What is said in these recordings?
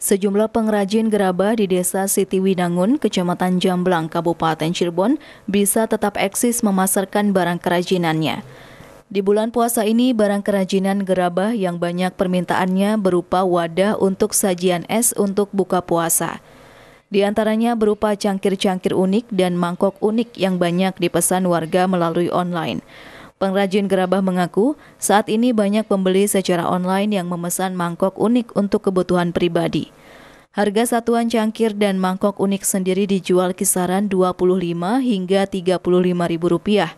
Sejumlah pengrajin gerabah di desa Siti Winangun, Kecamatan Jamblang, Kabupaten Cirebon, bisa tetap eksis memasarkan barang kerajinannya. Di bulan puasa ini, barang kerajinan gerabah yang banyak permintaannya berupa wadah untuk sajian es untuk buka puasa. Di antaranya berupa cangkir-cangkir unik dan mangkok unik yang banyak dipesan warga melalui online. Pengrajin gerabah mengaku, saat ini banyak pembeli secara online yang memesan mangkok unik untuk kebutuhan pribadi. Harga satuan cangkir dan mangkok unik sendiri dijual kisaran 25 hingga Rp35.000.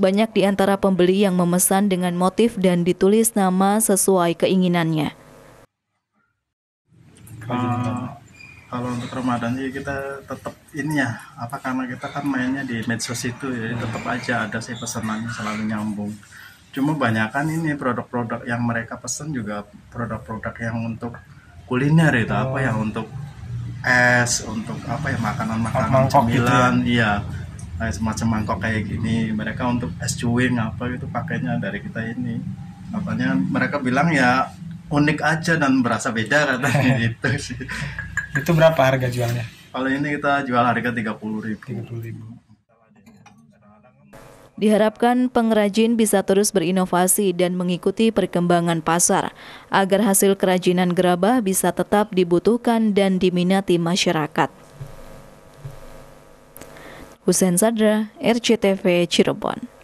Banyak di antara pembeli yang memesan dengan motif dan ditulis nama sesuai keinginannya. Uh kalau untuk Ramadan sih kita tetap ini ya apa karena kita kan mainnya di medsos itu jadi tetap aja ada sih pesanannya selalu nyambung cuma banyakan ini produk-produk yang mereka pesan juga produk-produk yang untuk kuliner itu oh. apa yang untuk es untuk apa ya makanan-makanan cemilan gitu ya? iya kayak semacam mangkok kayak gini mereka untuk es cuing apa gitu pakainya dari kita ini makanya mereka bilang ya unik aja dan berasa beda katanya itu sih itu berapa harga jualnya? Kalau ini kita jual harga 30 ribu. Diharapkan pengrajin bisa terus berinovasi dan mengikuti perkembangan pasar agar hasil kerajinan gerabah bisa tetap dibutuhkan dan diminati masyarakat. Husen Sadra, RCTV Cirebon.